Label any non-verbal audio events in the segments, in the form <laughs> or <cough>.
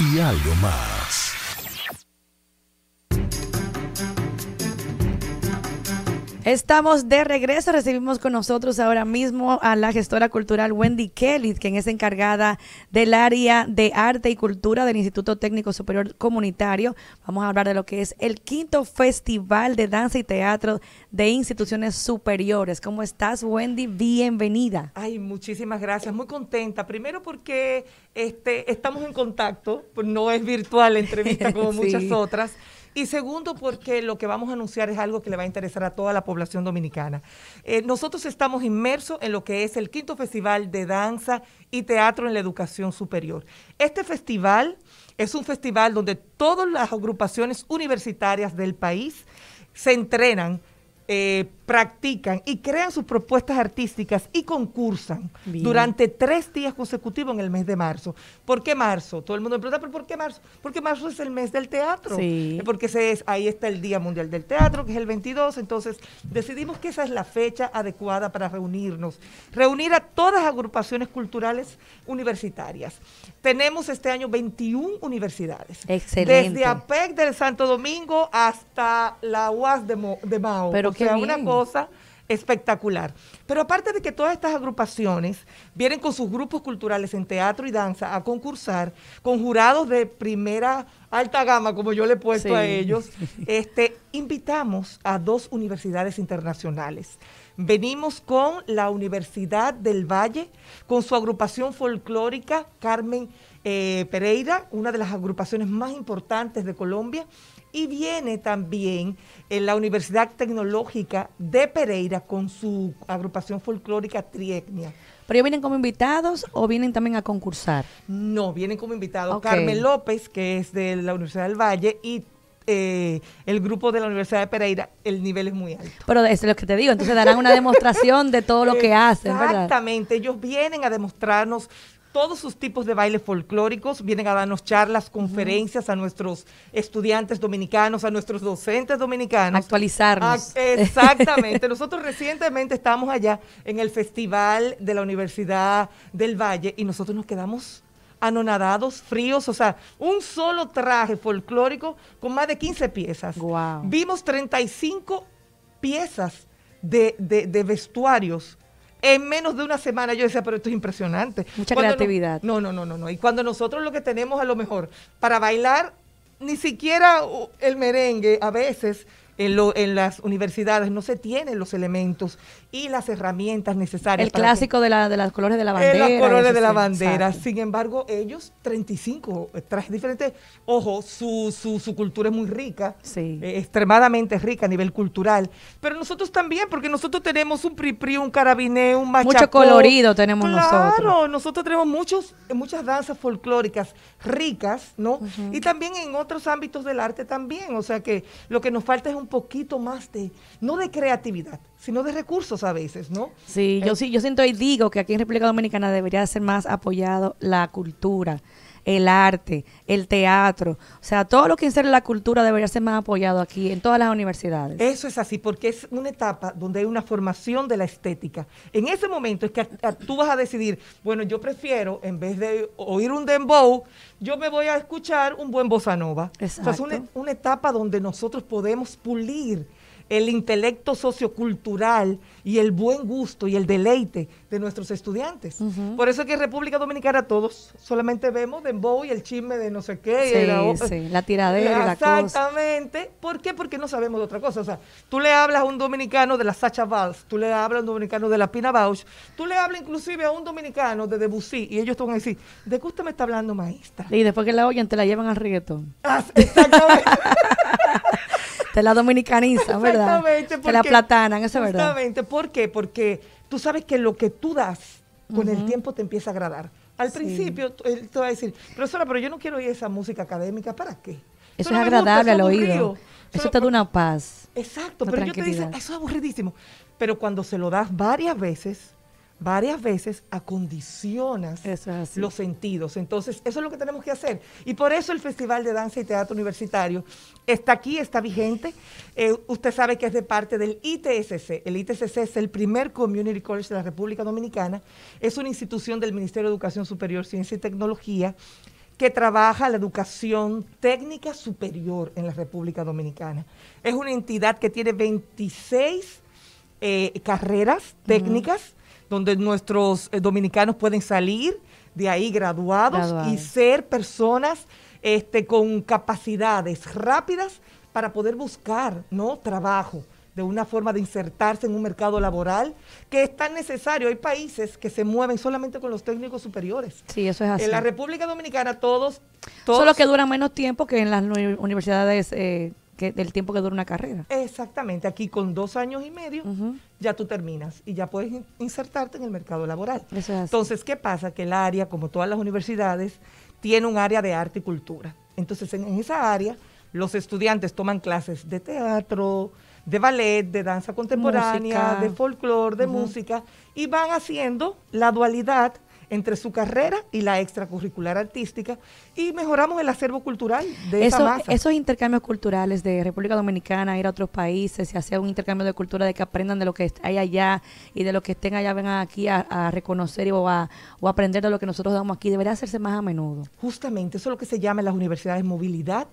y algo más. Estamos de regreso, recibimos con nosotros ahora mismo a la gestora cultural Wendy Kelly, quien es encargada del área de arte y cultura del Instituto Técnico Superior Comunitario. Vamos a hablar de lo que es el quinto Festival de Danza y Teatro de Instituciones Superiores. ¿Cómo estás, Wendy? Bienvenida. Ay, muchísimas gracias, muy contenta. Primero porque este, estamos en contacto, no es virtual la entrevista <laughs> como muchas otras. Y segundo, porque lo que vamos a anunciar es algo que le va a interesar a toda la población dominicana. Eh, nosotros estamos inmersos en lo que es el quinto festival de danza y teatro en la educación superior. Este festival es un festival donde todas las agrupaciones universitarias del país se entrenan eh, practican y crean sus propuestas artísticas y concursan durante tres días consecutivos en el mes de marzo. ¿Por qué marzo? Todo el mundo pregunta, ¿pero por qué marzo? Porque marzo es el mes del teatro. Sí. Porque ahí está el Día Mundial del Teatro, que es el 22. Entonces decidimos que esa es la fecha adecuada para reunirnos. Reunir a todas agrupaciones culturales universitarias. Tenemos este año 21 universidades. Excelente. Desde APEC del Santo Domingo hasta la UAS de, Mao. Pero o sea, una espectacular. Pero aparte de que todas estas agrupaciones vienen con sus grupos culturales en teatro y danza a concursar con jurados de primera alta gama, como yo le he puesto a ellos, <laughs> este, invitamos a dos universidades internacionales. Venimos con la Universidad del Valle, con su agrupación folclórica Carmen eh, Pereira, una de las agrupaciones más importantes de Colombia, y viene también en eh, la Universidad Tecnológica de Pereira con su agrupación folclórica Trietnia. ¿Pero ellos vienen como invitados o vienen también a concursar? No, vienen como invitados. Carmen López, que es de la Universidad del Valle, y eh, el grupo de la Universidad de Pereira, el nivel es muy alto. Pero es lo que te digo, entonces darán una demostración de todo lo que hacen. ¿verdad? Exactamente, ellos vienen a demostrarnos todos sus tipos de bailes folclóricos, vienen a darnos charlas, conferencias a nuestros estudiantes dominicanos, a nuestros docentes dominicanos. Actualizarnos. Ah, exactamente. nosotros recientemente estamos allá en el Festival de la Universidad del Valle y nosotros nos quedamos anonadados, fríos, o sea, un solo traje folclórico con más de 15 piezas. Vimos 35 piezas de, de, de vestuarios en menos de una semana. Yo decía, pero esto es impresionante. Mucha creatividad. No, no, no, no, no. Y cuando nosotros lo que tenemos a lo mejor para bailar, ni siquiera uh, el merengue a veces en, las universidades no se tienen los elementos y las herramientas necesarias. El clásico de, la, de las colores de la eh, bandera. los colores de la bandera. Sin embargo, ellos, 35 trajes diferentes. Ojo, su, su, su cultura es muy rica, sí. Eh, extremadamente rica a nivel cultural. Pero nosotros también, porque nosotros tenemos un pripri, un carabiné, un machacó. Mucho colorido tenemos nosotros. Claro, nosotros tenemos muchos, muchas danzas folclóricas ricas, ¿no? Y también en otros ámbitos del arte también. O sea que lo que nos falta es un poquito más de, no de creatividad, sino de recursos a veces, ¿no? Sí, yo eh, sí, yo siento y digo que aquí en República Dominicana debería ser más apoyado la cultura, el arte, el teatro. O sea, todo lo que en la cultura debería ser más apoyado aquí, en todas las universidades. Eso es así, porque es una etapa donde hay una formación de la estética. En ese momento es que tú vas a decidir, bueno, yo prefiero, en vez de oír un dembow, yo me voy a escuchar un buen bossa nova. Exacto. es una etapa donde nosotros podemos pulir el intelecto sociocultural y el buen gusto y el deleite de nuestros estudiantes. Por eso es que en República Dominicana todos solamente vemos dembow y el chisme de no sé qué. la, sí, la tiradera. Exactamente. ¿Por qué? Porque no sabemos de otra cosa. O sea, tú le hablas a un dominicano de la Sacha Valls, tú le hablas a un dominicano de la Pina Bausch, tú le hablas inclusive a un dominicano de Debussy y ellos te van a decir, ¿de qué usted me está hablando, maestra? Y después que la oyen te la llevan al reggaetón. Ah, exactamente. <laughs> Te la dominicanizan, ¿verdad? Exactamente. Porque, te la platanan, eso es verdad. Exactamente. ¿Por qué? Porque tú sabes que lo que tú das con el tiempo te empieza a agradar. Al principio él eh, te va a decir, profesora, pero yo no quiero oír esa música académica, ¿para qué? Eso, es agradable al oído. Eso te da una paz. Exacto, pero yo te digo, eso es aburridísimo. Pero cuando se lo das varias veces, varias veces acondicionas los sentidos. Entonces, eso es lo que tenemos que hacer. Y por eso el Festival de Danza y Teatro Universitario está aquí, está vigente. Eh, usted sabe que es de parte del ITSC. El ITSC es el primer Community College de la República Dominicana. Es una institución del Ministerio de Educación Superior, Ciencia y Tecnología que trabaja la educación técnica superior en la República Dominicana. Es una entidad que tiene 26 eh, carreras técnicas donde nuestros eh, dominicanos pueden salir de ahí graduados, y ser personas este, con capacidades rápidas para poder buscar ¿no? trabajo de una forma de insertarse en un mercado laboral que es tan necesario. Hay países que se mueven solamente con los técnicos superiores. Sí, eso es así. En la República Dominicana todos... todos Solo que duran menos tiempo que en las universidades eh, del tiempo que dura una carrera. Exactamente, aquí con dos años y medio ya tú terminas y ya puedes insertarte en el mercado laboral. Entonces, ¿qué pasa? Que el área, como todas las universidades, tiene un área de arte y cultura. Entonces, en, esa área, los estudiantes toman clases de teatro, de ballet, de danza contemporánea, de folclore, de música, y van haciendo la dualidad entre su carrera y la extracurricular artística y mejoramos el acervo cultural de esa masa. Esos intercambios culturales de República Dominicana, ir a otros países y hacer un intercambio de cultura, de que aprendan de lo que hay allá y de lo que estén allá, vengan aquí a, reconocer o, a, aprender de lo que nosotros damos aquí, debería hacerse más a menudo. Justamente, eso es lo que se llama en las universidades movilidad.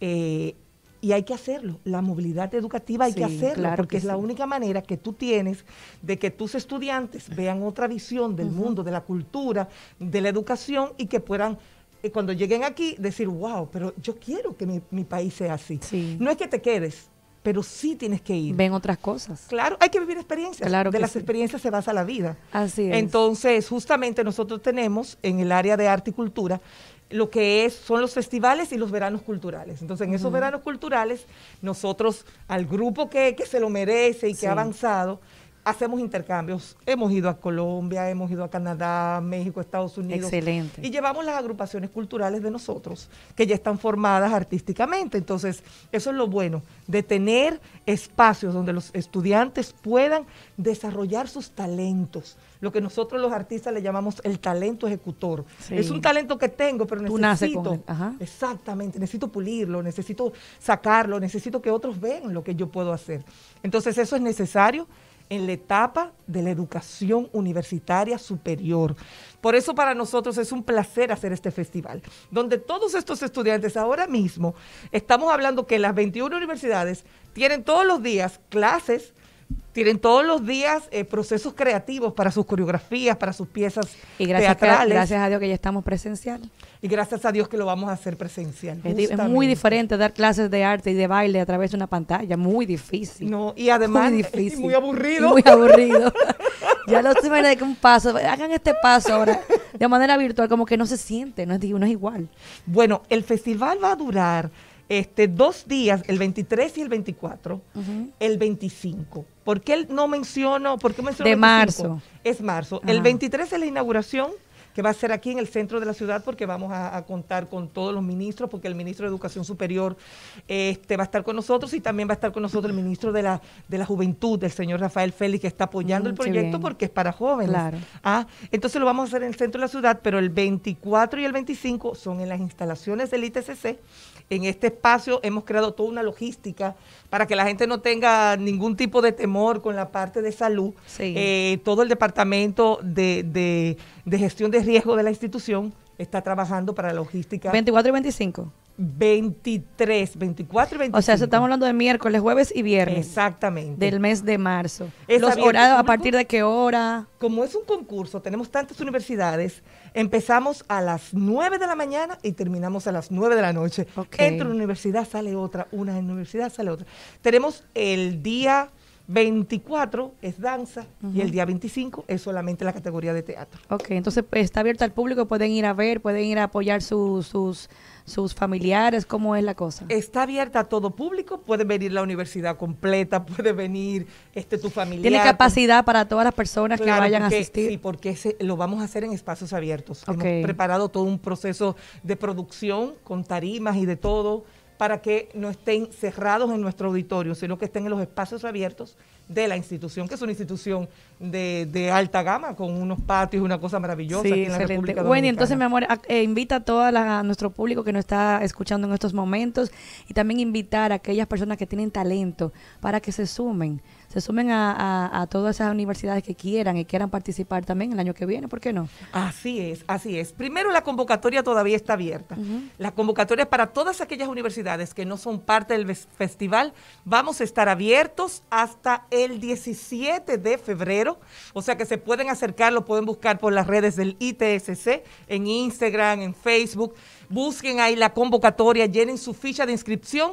Eh, y hay que hacerlo. La movilidad educativa hay que hacerlo porque es la única manera que tú tienes de que tus estudiantes vean otra visión del mundo, de la cultura, de la educación y que puedan eh, cuando lleguen aquí decir, wow, pero yo quiero que mi, país sea así. No es que te quedes, pero sí tienes que ir. Ven otras cosas. Claro, hay que vivir experiencias. Claro de las experiencias se basa la vida. Así es. Entonces, justamente nosotros tenemos en el área de arte y cultura lo que es, son los festivales y los veranos culturales. Entonces, en esos veranos culturales, nosotros, al grupo que, que se lo merece y que ha avanzado, hacemos intercambios. Hemos ido a Colombia, hemos ido a Canadá, México, Estados Unidos. Excelente. Y llevamos las agrupaciones culturales de nosotros, que ya están formadas artísticamente. Entonces, eso es lo bueno, de tener espacios donde los estudiantes puedan desarrollar sus talentos. Lo que nosotros los artistas le llamamos el talento ejecutor. Es un talento que tengo, pero necesito. Exactamente, necesito pulirlo, necesito sacarlo, necesito que otros vean lo que yo puedo hacer. Entonces, eso es necesario en la etapa de la educación universitaria superior. Por eso para nosotros es un placer hacer este festival, donde todos estos estudiantes ahora mismo, estamos hablando que las 21 universidades tienen todos los días clases tienen todos los días eh, procesos creativos para sus coreografías, para sus piezas y gracias teatrales. gracias a Dios que ya estamos presencial. Y gracias a Dios que lo vamos a hacer presencial. Es, muy diferente dar clases de arte y de baile a través de una pantalla, muy difícil. No, y además muy muy aburrido. muy aburrido. <laughs> ya lo estoy de que un paso, hagan este paso ahora de manera virtual, como que no se siente, no es, igual. Bueno, el festival va a durar este, dos días, el 23 y el 24, el 25. ¿Por qué él no mencionó? ¿Por qué de marzo. Es marzo. El 23 es la inauguración que va a ser aquí en el centro de la ciudad porque vamos a, contar con todos los ministros, porque el ministro de Educación Superior este, va a estar con nosotros y también va a estar con nosotros el ministro de la, de la Juventud, el señor Rafael Félix, que está apoyando mm, el proyecto porque es para jóvenes. Ah, entonces lo vamos a hacer en el centro de la ciudad, pero el 24 y el 25 son en las instalaciones del ITCC. En este espacio hemos creado toda una logística para que la gente no tenga ningún tipo de temor con la parte de salud. Eh, todo el departamento de, de, de gestión riesgo de la institución está trabajando para logística. 24 y 25. 23, 24 y 25. O sea, estamos hablando de miércoles, jueves y viernes. Exactamente. Del mes de marzo. Los horarios, ¿a partir de qué hora? Como es un concurso, tenemos tantas universidades, empezamos a las 9 de la mañana y terminamos a las 9 de la noche. Okay. Entra una universidad, sale otra, una universidad, sale otra. Tenemos el día 24 es danza y el día 25 es solamente la categoría de teatro. Ok, entonces pues, está abierta al público, pueden ir a ver, pueden ir a apoyar sus, sus familiares, ¿cómo es la cosa? Está abierta a todo público, puede venir la universidad completa, <laughs> puede venir este tu familia. Tiene capacidad para todas las personas que vayan a asistir. Sí, porque se lo vamos a hacer en espacios abiertos. Hemos preparado todo un proceso de producción con tarimas y de todo para que no estén cerrados en nuestro auditorio, sino que estén en los espacios abiertos de la institución, que es una institución de, alta gama, con unos patios, una cosa maravillosa aquí en la República Dominicana. Bueno, y entonces, mi amor, eh, invita a todo nuestro público que nos está escuchando en estos momentos y también invitar a aquellas personas que tienen talento para que se sumen se sumen a, todas esas universidades que quieran y quieran participar también el año que viene, ¿por qué no? Así es, así es. Primero, la convocatoria todavía está abierta. La convocatoria para todas aquellas universidades que no son parte del festival. Vamos a estar abiertos hasta el 17 de febrero, o sea que se pueden acercar, lo pueden buscar por las redes del ITSC, en Instagram, en Facebook. Busquen ahí la convocatoria, llenen su ficha de inscripción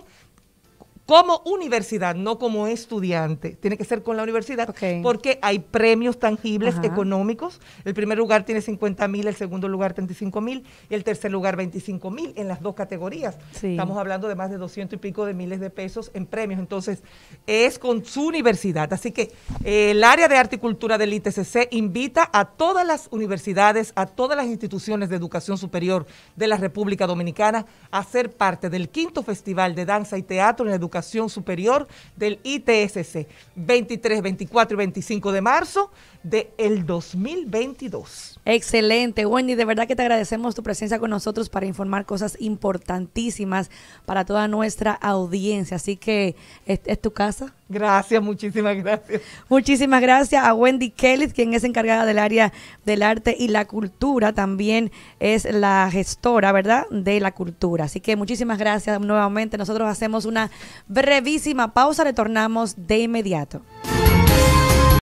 como universidad, no como estudiante, tiene que ser con la universidad, porque hay premios tangibles económicos. El primer lugar tiene 50 mil, el segundo lugar 35 mil, y el tercer lugar 25 mil en las dos categorías. Estamos hablando de más de 200 y pico de miles de pesos en premios. Entonces, es con su universidad. Así que eh, el área de y arte cultura del ITCC invita a todas las universidades, a todas las instituciones de educación superior de la República Dominicana a ser parte del quinto Festival de Danza y Teatro en la Educación Superior del ITSC, 23, 24 y 25 de marzo del el 2022. Excelente, Wendy, de verdad que te agradecemos tu presencia con nosotros para informar cosas importantísimas para toda nuestra audiencia. Así que, es tu casa? Gracias, muchísimas gracias. Muchísimas gracias a Wendy Kelly, quien es encargada del área del arte y la cultura, también es la gestora, ¿verdad?, de la cultura. Así que muchísimas gracias nuevamente. Nosotros hacemos una brevísima pausa, retornamos de inmediato.